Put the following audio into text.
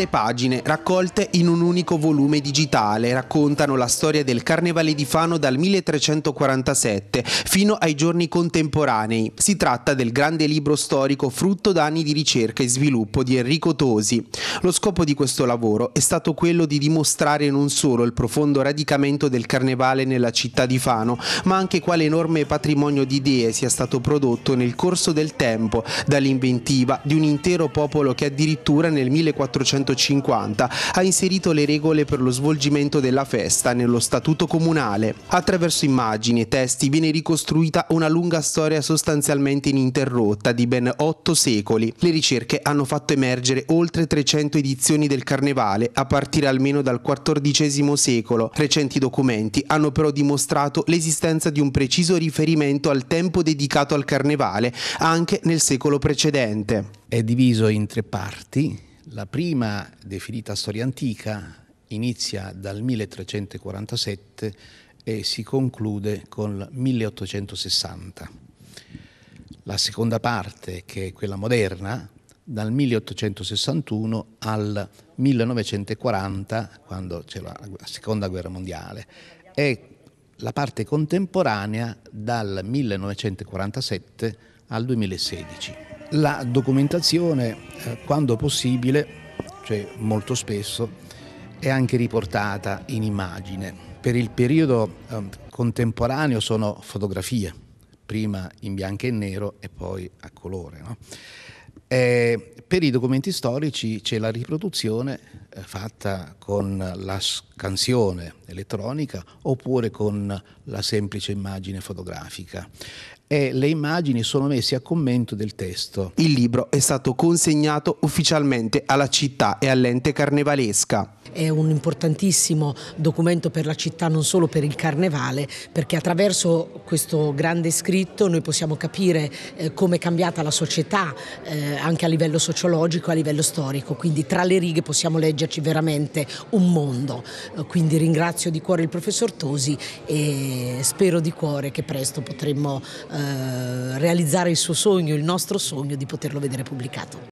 mille pagine raccolte in un unico volume digitale raccontano la storia del Carnevale di Fano dal 1347 fino ai giorni contemporanei. Si tratta del grande libro storico frutto da anni di ricerca e sviluppo di Enrico Tosi. Lo scopo di questo lavoro è stato quello di dimostrare non solo il profondo radicamento del Carnevale nella città di Fano, ma anche quale enorme patrimonio di idee sia stato prodotto nel corso del tempo dall'inventiva di un intero popolo che addirittura nel 1400 1950 ha inserito le regole per lo svolgimento della festa nello statuto comunale. Attraverso immagini e testi viene ricostruita una lunga storia sostanzialmente ininterrotta di ben otto secoli. Le ricerche hanno fatto emergere oltre 300 edizioni del carnevale a partire almeno dal XIV secolo. Recenti documenti hanno però dimostrato l'esistenza di un preciso riferimento al tempo dedicato al carnevale anche nel secolo precedente. È diviso in tre parti la prima, definita storia antica, inizia dal 1347 e si conclude con il 1860. La seconda parte, che è quella moderna, dal 1861 al 1940, quando c'è la seconda guerra mondiale, e la parte contemporanea dal 1947 al 2016 la documentazione, eh, quando possibile, cioè molto spesso, è anche riportata in immagine. Per il periodo eh, contemporaneo sono fotografie, prima in bianco e nero e poi a colore. No? Eh, per i documenti storici c'è la riproduzione eh, fatta con la scansione elettronica oppure con la semplice immagine fotografica. E le immagini sono messe a commento del testo. Il libro è stato consegnato ufficialmente alla città e all'ente carnevalesca è un importantissimo documento per la città, non solo per il carnevale, perché attraverso questo grande scritto noi possiamo capire eh, come è cambiata la società eh, anche a livello sociologico, a livello storico, quindi tra le righe possiamo leggerci veramente un mondo. Eh, quindi ringrazio di cuore il professor Tosi e spero di cuore che presto potremo eh, realizzare il suo sogno, il nostro sogno di poterlo vedere pubblicato.